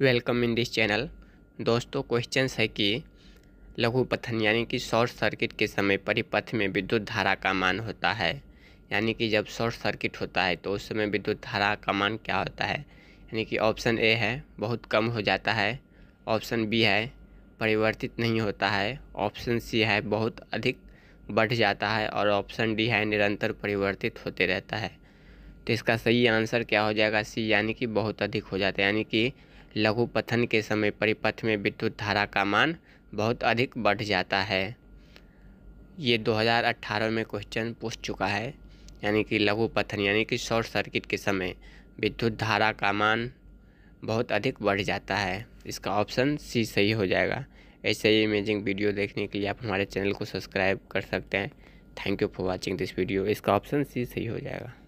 welcome in this channel दोस्तों question है कि लघु पथन यानी कि शॉर्ट सर्किट के समय परिपथ में विद्युत धारा का मान होता है यानी कि जब शॉर्ट सर्किट होता है तो उस समय विद्युत धारा का मान क्या होता है यानी कि ऑप्शन ए है बहुत कम हो जाता है ऑप्शन बी है परिवर्तित नहीं होता है ऑप्शन सी है बहुत अधिक बढ़ जाता है और ऑप्शन डी है निरंतर परिवर्तित होते रहता है तो इसका सही आंसर क्या हो जाएगा सी यानी कि बहुत अधिक हो जाता है यानी कि लघु पथन के समय परिपथ में विद्युत धारा का मान बहुत अधिक बढ़ जाता है ये 2018 में क्वेश्चन पूछ चुका है यानी कि लघु पथन यानी कि शॉर्ट सर्किट के समय विद्युत धारा का मान बहुत अधिक बढ़ जाता है इसका ऑप्शन सी सही हो जाएगा ऐसे ही इमेजिंग वीडियो देखने के लिए आप हमारे चैनल को सब्सक्राइब कर सकते हैं thank you for watching this video इसका ऑप्शन सी सही हो जाएगा